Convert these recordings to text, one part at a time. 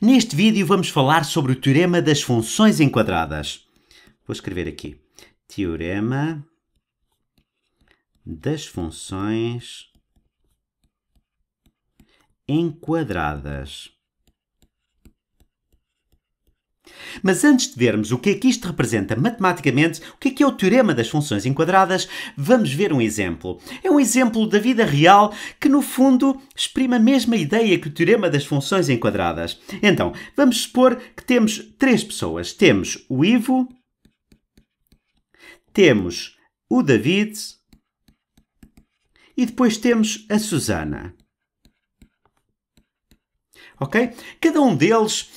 Neste vídeo vamos falar sobre o teorema das funções enquadradas. Vou escrever aqui. Teorema das funções enquadradas. Mas antes de vermos o que é que isto representa matematicamente, o que é que é o teorema das funções enquadradas, vamos ver um exemplo. É um exemplo da vida real que, no fundo, exprime a mesma ideia que o teorema das funções enquadradas. Então, vamos supor que temos três pessoas. Temos o Ivo, temos o David e depois temos a Susana ok? Cada um deles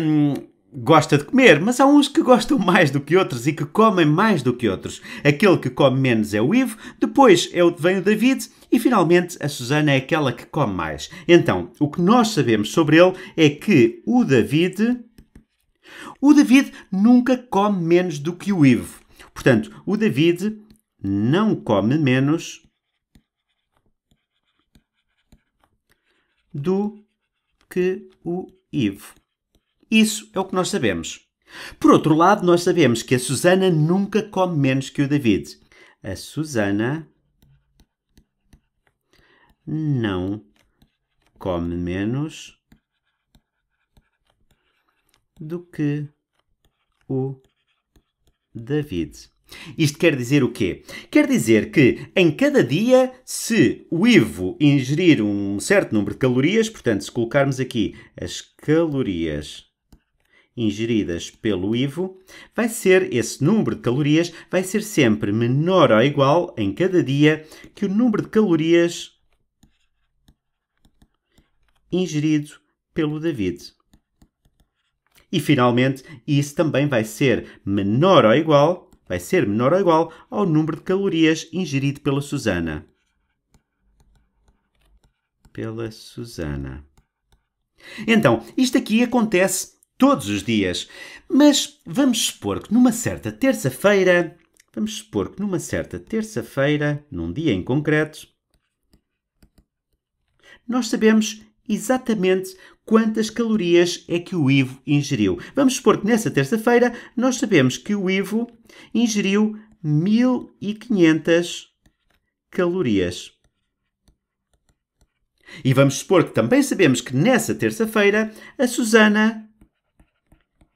um, gosta de comer, mas há uns que gostam mais do que outros e que comem mais do que outros. Aquele que come menos é o Ivo, depois é o, vem o David e finalmente a Susana é aquela que come mais. Então, o que nós sabemos sobre ele é que o David. O David nunca come menos do que o Ivo. Portanto, o David não come menos do que o Ivo. Isso é o que nós sabemos. Por outro lado, nós sabemos que a Susana nunca come menos que o David. A Susana não come menos do que o David. Isto quer dizer o quê? Quer dizer que em cada dia, se o Ivo ingerir um certo número de calorias, portanto, se colocarmos aqui as calorias ingeridas pelo IVO, vai ser esse número de calorias vai ser sempre menor ou igual em cada dia que o número de calorias ingerido pelo David. E finalmente, isso também vai ser menor ou igual, vai ser menor ou igual ao número de calorias ingerido pela Susana. Pela Susana. Então, isto aqui acontece todos os dias. Mas vamos supor que numa certa terça-feira, vamos supor que numa certa terça-feira, num dia em concreto, nós sabemos exatamente quantas calorias é que o Ivo ingeriu. Vamos supor que nessa terça-feira nós sabemos que o Ivo ingeriu 1500 calorias. E vamos supor que também sabemos que nessa terça-feira a Susana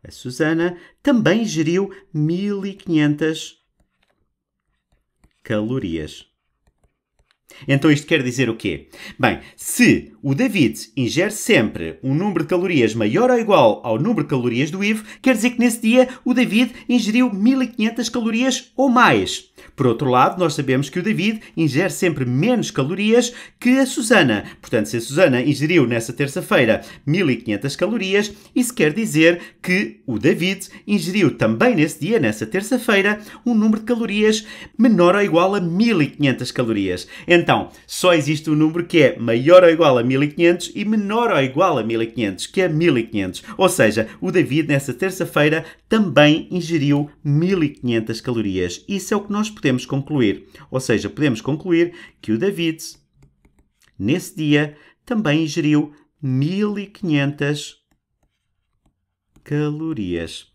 a Susana também geriu 1500 calorias. Então isto quer dizer o quê? Bem, se o David ingere sempre um número de calorias maior ou igual ao número de calorias do Ivo, quer dizer que nesse dia o David ingeriu 1500 calorias ou mais. Por outro lado, nós sabemos que o David ingere sempre menos calorias que a Susana. Portanto, se a Susana ingeriu nessa terça-feira 1500 calorias, isso quer dizer que o David ingeriu também nesse dia, nessa terça-feira, um número de calorias menor ou igual a 1500 calorias. Então, só existe um número que é maior ou igual a 1500 e menor ou igual a 1500, que é 1500. Ou seja, o David nessa terça-feira também ingeriu 1500 calorias. Isso é o que nós podemos podemos concluir. Ou seja, podemos concluir que o David, nesse dia, também ingeriu 1500 calorias.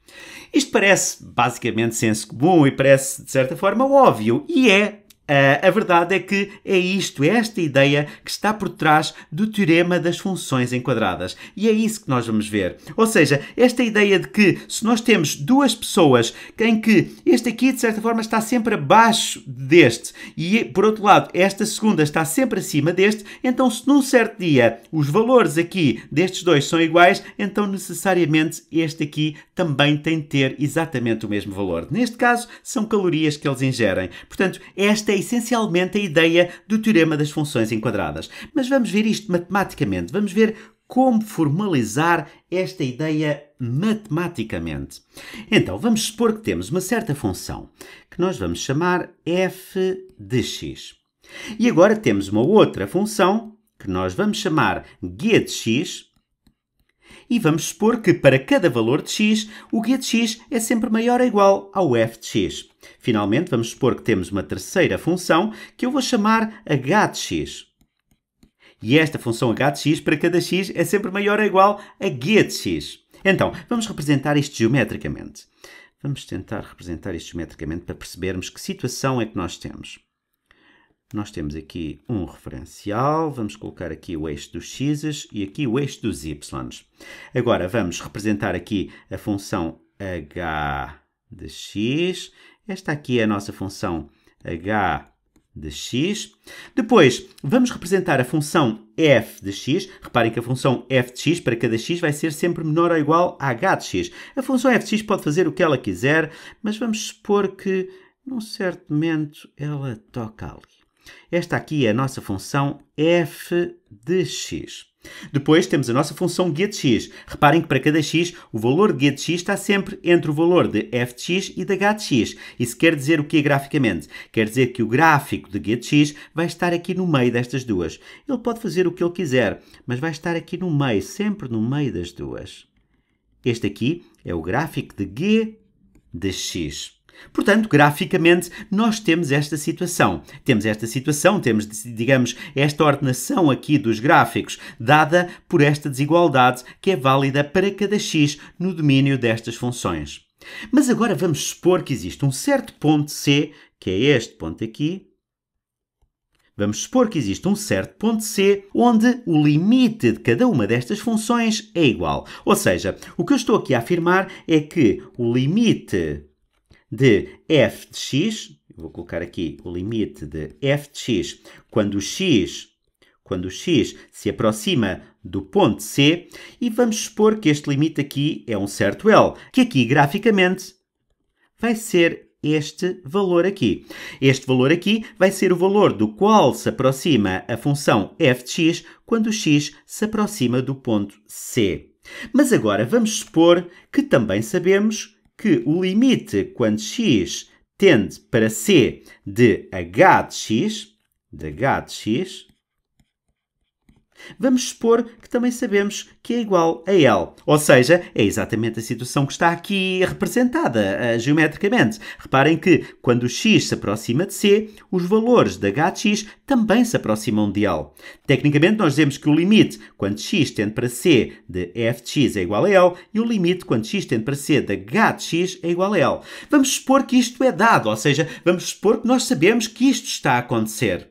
Isto parece basicamente senso comum e parece, de certa forma, óbvio. E é ah, a verdade é que é isto, é esta ideia que está por trás do teorema das funções enquadradas. E é isso que nós vamos ver. Ou seja, esta ideia de que se nós temos duas pessoas em que este aqui, de certa forma, está sempre abaixo deste e, por outro lado, esta segunda está sempre acima deste, então se num certo dia os valores aqui destes dois são iguais, então necessariamente este aqui também tem de ter exatamente o mesmo valor. Neste caso, são calorias que eles ingerem. Portanto, esta essencialmente a ideia do teorema das funções enquadradas. Mas vamos ver isto matematicamente, vamos ver como formalizar esta ideia matematicamente. Então, vamos supor que temos uma certa função que nós vamos chamar f de x. E agora temos uma outra função que nós vamos chamar g de x, e vamos supor que para cada valor de x, o guia de x é sempre maior ou igual ao f de x. Finalmente, vamos supor que temos uma terceira função que eu vou chamar h de x. E esta função h de x para cada x é sempre maior ou igual a g de x. Então, vamos representar isto geometricamente. Vamos tentar representar isto geometricamente para percebermos que situação é que nós temos nós temos aqui um referencial, vamos colocar aqui o eixo dos x's e aqui o eixo dos y's. Agora vamos representar aqui a função h de x. Esta aqui é a nossa função h de x. Depois, vamos representar a função f de x. Reparem que a função f de x, para cada x, vai ser sempre menor ou igual a h de x. A função f de x pode fazer o que ela quiser, mas vamos supor que, num certo momento, ela toca ali. Esta aqui é a nossa função f de x. Depois temos a nossa função x. Reparem que para cada x, o valor de x está sempre entre o valor de f de x e da h de x. Isso quer dizer o que graficamente? Quer dizer que o gráfico de x vai estar aqui no meio destas duas. Ele pode fazer o que ele quiser, mas vai estar aqui no meio, sempre no meio das duas. Este aqui é o gráfico de g de x. Portanto, graficamente, nós temos esta situação. Temos esta situação, temos, digamos, esta ordenação aqui dos gráficos, dada por esta desigualdade que é válida para cada x no domínio destas funções. Mas agora vamos supor que existe um certo ponto C, que é este ponto aqui. Vamos supor que existe um certo ponto C onde o limite de cada uma destas funções é igual. Ou seja, o que eu estou aqui a afirmar é que o limite de f de x, vou colocar aqui o limite de f de x, quando x quando x se aproxima do ponto C, e vamos supor que este limite aqui é um certo L, que aqui graficamente vai ser este valor aqui. Este valor aqui vai ser o valor do qual se aproxima a função f de x quando x se aproxima do ponto C. Mas agora vamos supor que também sabemos que o limite quando x tende para c de h de x, de h de x, Vamos supor que também sabemos que é igual a L. Ou seja, é exatamente a situação que está aqui representada uh, geometricamente. Reparem que quando x se aproxima de C, os valores de hx também se aproximam de L. Tecnicamente, nós dizemos que o limite quando x tende para C de f de x é igual a L e o limite quando x tende para C de h de x é igual a L. Vamos supor que isto é dado, ou seja, vamos supor que nós sabemos que isto está a acontecer.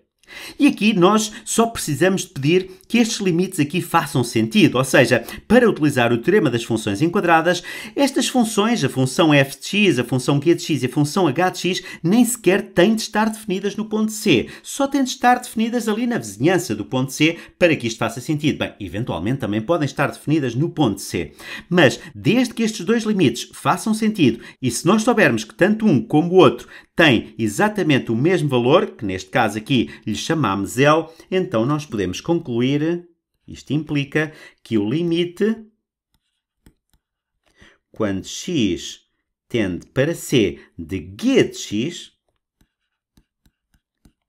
E aqui nós só precisamos de pedir que estes limites aqui façam sentido, ou seja, para utilizar o teorema das funções enquadradas, estas funções, a função f de x, a função g de x e a função h de x, nem sequer têm de estar definidas no ponto C, só têm de estar definidas ali na vizinhança do ponto C para que isto faça sentido. Bem, eventualmente também podem estar definidas no ponto C, mas desde que estes dois limites façam sentido e se nós soubermos que tanto um como o outro têm exatamente o mesmo valor, que neste caso aqui lhe lhe chamamos L, então nós podemos concluir, isto implica, que o limite, quando x tende para C de g de x,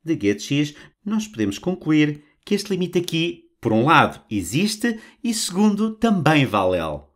de g de x, nós podemos concluir que este limite aqui, por um lado, existe e, segundo, também vale L.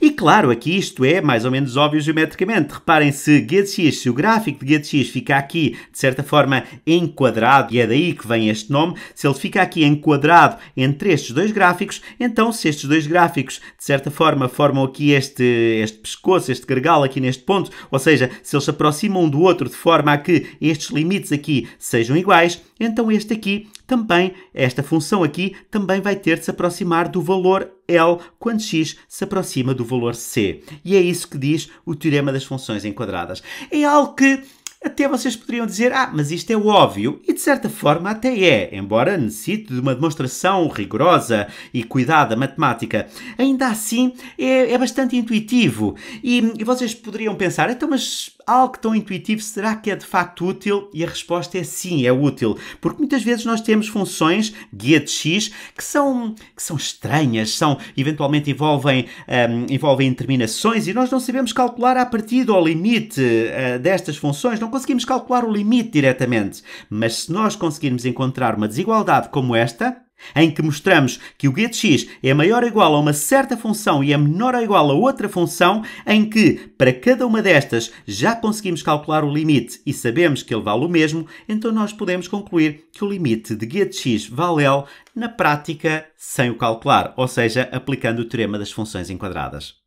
E claro, aqui isto é mais ou menos óbvio geometricamente. Reparem se se o gráfico de X fica aqui de certa forma enquadrado, e é daí que vem este nome, se ele fica aqui enquadrado entre estes dois gráficos, então se estes dois gráficos de certa forma formam aqui este, este pescoço, este gargalo aqui neste ponto, ou seja, se eles se aproximam um do outro de forma a que estes limites aqui sejam iguais, então este aqui também esta função aqui também vai ter de se aproximar do valor L quando x se aproxima do valor C. E é isso que diz o teorema das funções enquadradas. É algo que até vocês poderiam dizer, ah, mas isto é óbvio, e de certa forma até é, embora necessite de uma demonstração rigorosa e cuidada matemática. Ainda assim, é, é bastante intuitivo. E, e vocês poderiam pensar, então, mas algo tão intuitivo, será que é de facto útil? E a resposta é sim, é útil, porque muitas vezes nós temos funções guia de x que são que são estranhas, são eventualmente envolvem um, envolvem terminações e nós não sabemos calcular a partir do limite uh, destas funções, não conseguimos calcular o limite diretamente. Mas se nós conseguirmos encontrar uma desigualdade como esta, em que mostramos que o gueto x é maior ou igual a uma certa função e é menor ou igual a outra função, em que, para cada uma destas, já conseguimos calcular o limite e sabemos que ele vale o mesmo, então nós podemos concluir que o limite de gueto x vale L na prática sem o calcular, ou seja, aplicando o teorema das funções enquadradas.